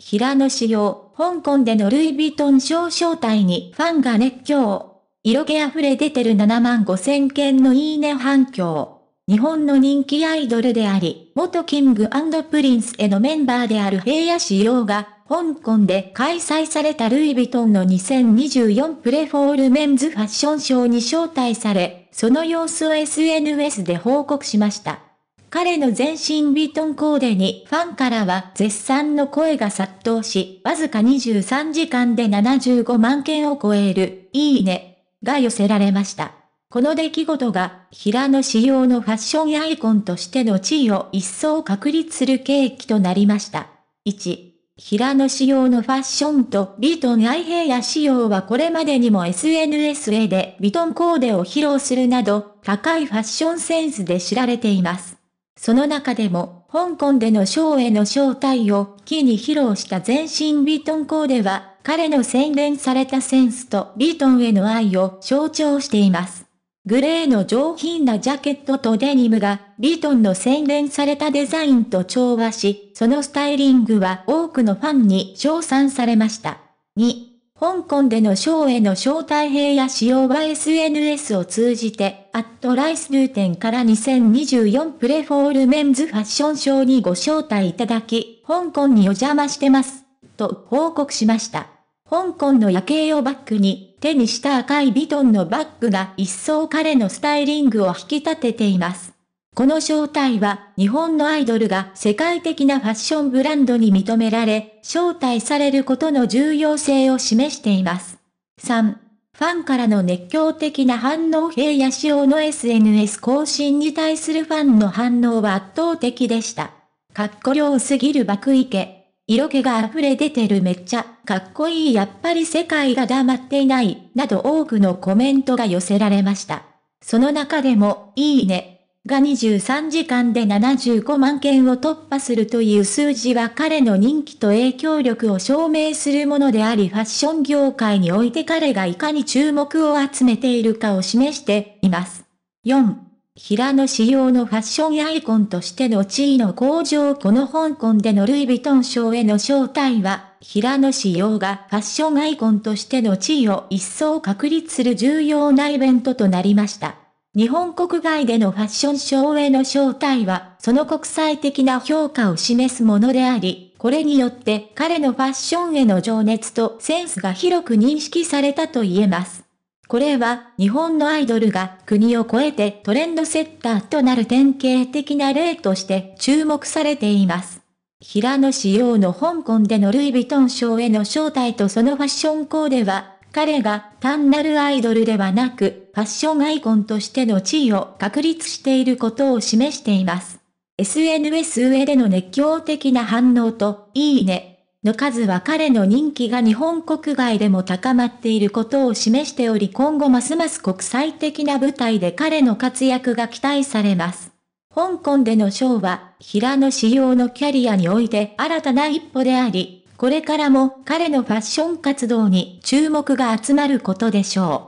平野紫耀、香港でのルイ・ヴィトン賞招待にファンが熱狂。色気あふれ出てる7万5千件のいいね反響。日本の人気アイドルであり、元キングプリンスへのメンバーである平野紫耀が、香港で開催されたルイ・ヴィトンの2024プレフォールメンズファッションショーに招待され、その様子を SNS で報告しました。彼の全身ビトンコーデにファンからは絶賛の声が殺到し、わずか23時間で75万件を超える、いいね、が寄せられました。この出来事が、平野仕様のファッションアイコンとしての地位を一層確立する契機となりました。1、平野仕様のファッションとビートン愛平野仕様はこれまでにも SNS でビトンコーデを披露するなど、高いファッションセンスで知られています。その中でも、香港でのショーへの招待を機に披露した全身ビートンコーデは、彼の洗練されたセンスとビートンへの愛を象徴しています。グレーの上品なジャケットとデニムが、ビートンの洗練されたデザインと調和し、そのスタイリングは多くのファンに称賛されました。2、香港でのショーへの招待兵や使用は SNS を通じて、アットライスルーテンから2024プレフォールメンズファッションショーにご招待いただき、香港にお邪魔してます、と報告しました。香港の夜景をバックに、手にした赤いビトンのバッグが一層彼のスタイリングを引き立てています。この正体は日本のアイドルが世界的なファッションブランドに認められ、招待されることの重要性を示しています。3. ファンからの熱狂的な反応平野仕様の SNS 更新に対するファンの反応は圧倒的でした。かっこよすぎる爆池。色気が溢れ出てるめっちゃ、かっこいいやっぱり世界が黙っていない、など多くのコメントが寄せられました。その中でも、いいね、が23時間で75万件を突破するという数字は彼の人気と影響力を証明するものでありファッション業界において彼がいかに注目を集めているかを示しています。4. 平野仕様のファッションアイコンとしての地位の向上この香港でのルイ・ヴィトン賞への招待は、平野仕様がファッションアイコンとしての地位を一層確立する重要なイベントとなりました。日本国外でのファッションショーへの招待は、その国際的な評価を示すものであり、これによって彼のファッションへの情熱とセンスが広く認識されたと言えます。これは日本のアイドルが国を超えてトレンドセッターとなる典型的な例として注目されています。平野紫耀の香港でのルイ・ヴィトン賞への招待とそのファッションコーデは彼が単なるアイドルではなく、ファッションアイコンとしての地位を確立していることを示しています。SNS 上での熱狂的な反応と、いいね、の数は彼の人気が日本国外でも高まっていることを示しており今後ますます国際的な舞台で彼の活躍が期待されます。香港での賞は、平野紫耀のキャリアにおいて新たな一歩であり、これからも彼のファッション活動に注目が集まることでしょう。